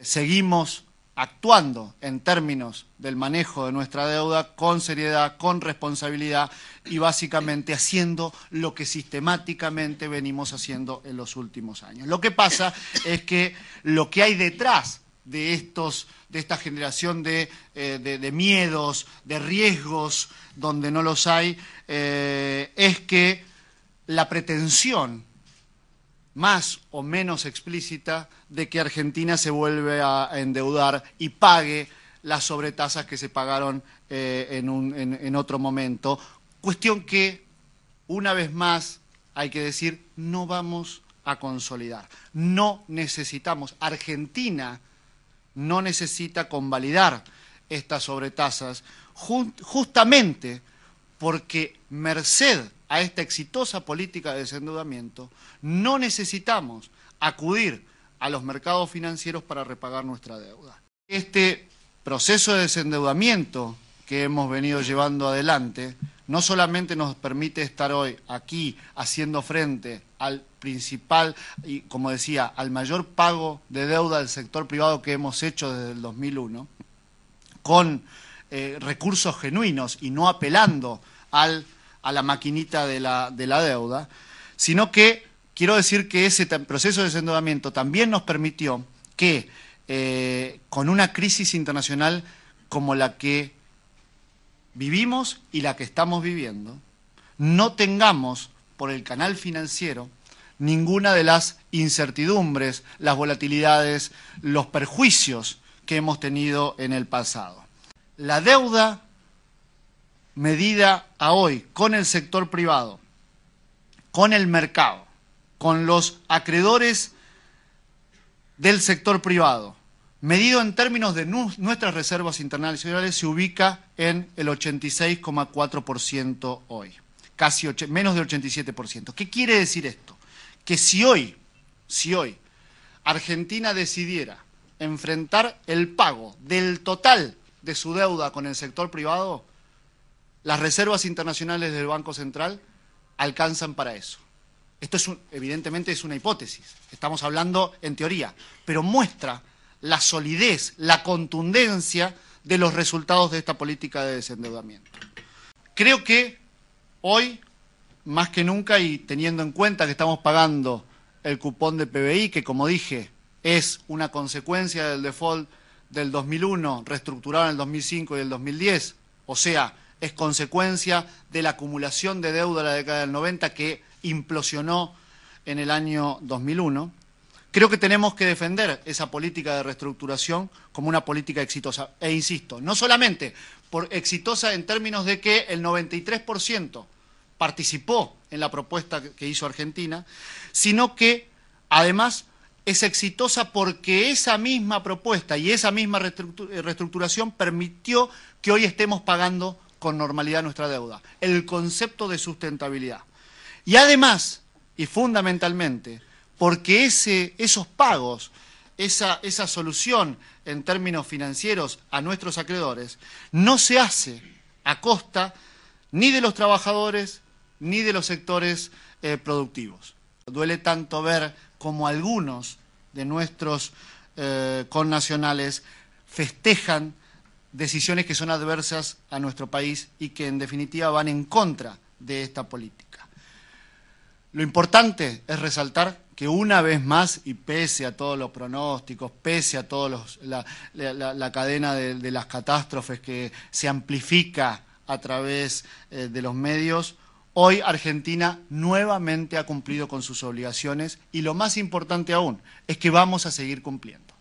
Seguimos actuando en términos del manejo de nuestra deuda con seriedad, con responsabilidad y básicamente haciendo lo que sistemáticamente venimos haciendo en los últimos años. Lo que pasa es que lo que hay detrás de estos de esta generación de, eh, miedos, de riesgos donde no los hay, eh, es que la pretensión más o menos explícita de que Argentina se vuelve a endeudar y pague las sobretasas que se pagaron eh, en, un, en, otro momento. Cuestión que, una vez más, hay que decir, no vamos a consolidar. No necesitamos, Argentina no necesita convalidar estas sobretasas, justamente porque merced a esta exitosa política de desendeudamiento, no necesitamos acudir a los mercados financieros para repagar nuestra deuda. Este proceso de desendeudamiento que hemos venido llevando adelante no solamente nos permite estar hoy aquí haciendo frente al principal y, como decía, al mayor pago de deuda del sector privado que hemos hecho desde el 2001, con eh, recursos genuinos y no apelando al a la maquinita de la, deuda, sino que quiero decir que ese proceso de desendeudamiento también nos permitió que eh, con una crisis internacional como la que vivimos y la que estamos viviendo, no tengamos por el canal financiero ninguna de las incertidumbres, las volatilidades, los perjuicios que hemos tenido en el pasado. La deuda medida a hoy con el sector privado, con el mercado, con los acreedores del sector privado, medido en términos de nuestras reservas internacionales, se ubica en el 86,4% hoy, casi menos del 87%. ¿Qué quiere decir esto? Que si hoy, si hoy Argentina decidiera enfrentar el pago del total de su deuda con el sector privado, las reservas internacionales del Banco Central alcanzan para eso. Esto es evidentemente es una hipótesis, estamos hablando en teoría, pero muestra la solidez, la contundencia de los resultados de esta política de desendeudamiento. Creo que hoy, más que nunca, y teniendo en cuenta que estamos pagando el cupón de PBI, que como dije, es una consecuencia del default del 2001, reestructurado en el 2005 y el 2010, o sea, es consecuencia de la acumulación de deuda de la década del 90 que implosionó en el año 2001. Creo que tenemos que defender esa política de reestructuración como una política exitosa. E insisto, no solamente por exitosa en términos de que el 93% participó en la propuesta que hizo Argentina, sino que además es exitosa porque esa misma propuesta y esa misma reestructuración permitió que hoy estemos pagando con normalidad nuestra deuda, el concepto de sustentabilidad. Y además, y fundamentalmente, porque ese, esos pagos, esa, esa solución en términos financieros a nuestros acreedores, no se hace a costa ni de los trabajadores ni de los sectores eh, productivos. Duele tanto ver como algunos de nuestros eh, connacionales festejan decisiones que son adversas a nuestro país y que en definitiva van en contra de esta política. Lo importante es resaltar que una vez más, y pese a todos los pronósticos, pese a toda la, cadena de, las catástrofes que se amplifica a través eh, de los medios, Hoy Argentina nuevamente ha cumplido con sus obligaciones y lo más importante aún es que vamos a seguir cumpliendo.